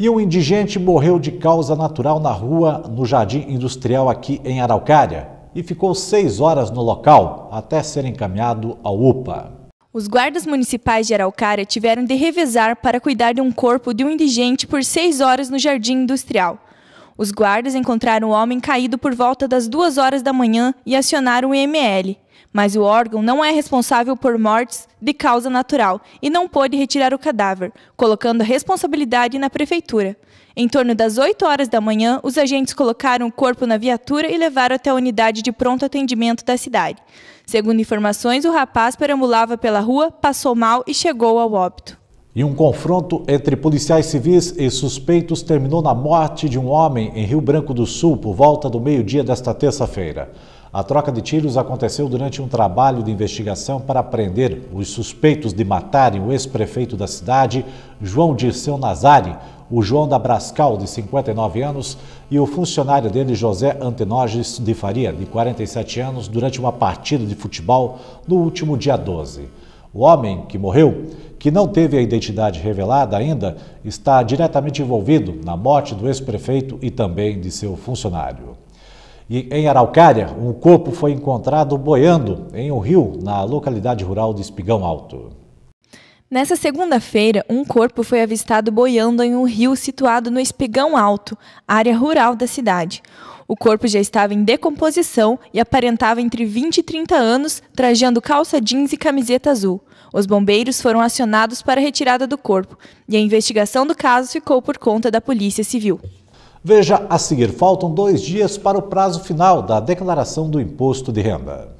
E um indigente morreu de causa natural na rua, no Jardim Industrial, aqui em Araucária, e ficou seis horas no local até ser encaminhado ao UPA. Os guardas municipais de Araucária tiveram de revezar para cuidar de um corpo de um indigente por seis horas no Jardim Industrial. Os guardas encontraram o homem caído por volta das duas horas da manhã e acionaram o IML. Mas o órgão não é responsável por mortes de causa natural e não pôde retirar o cadáver, colocando a responsabilidade na prefeitura. Em torno das 8 horas da manhã, os agentes colocaram o corpo na viatura e levaram até a unidade de pronto atendimento da cidade. Segundo informações, o rapaz perambulava pela rua, passou mal e chegou ao óbito. E um confronto entre policiais civis e suspeitos terminou na morte de um homem em Rio Branco do Sul por volta do meio-dia desta terça-feira. A troca de tiros aconteceu durante um trabalho de investigação para prender os suspeitos de matarem o ex-prefeito da cidade, João Dirceu Nazari, o João da Brascal, de 59 anos, e o funcionário dele, José Antenoges de Faria, de 47 anos, durante uma partida de futebol no último dia 12. O homem que morreu que não teve a identidade revelada ainda, está diretamente envolvido na morte do ex-prefeito e também de seu funcionário. E em Araucária, um corpo foi encontrado boiando em um rio na localidade rural de Espigão Alto. Nessa segunda-feira, um corpo foi avistado boiando em um rio situado no Espigão Alto, área rural da cidade. O corpo já estava em decomposição e aparentava entre 20 e 30 anos, trajando calça jeans e camiseta azul. Os bombeiros foram acionados para a retirada do corpo e a investigação do caso ficou por conta da Polícia Civil. Veja a seguir: faltam dois dias para o prazo final da declaração do imposto de renda.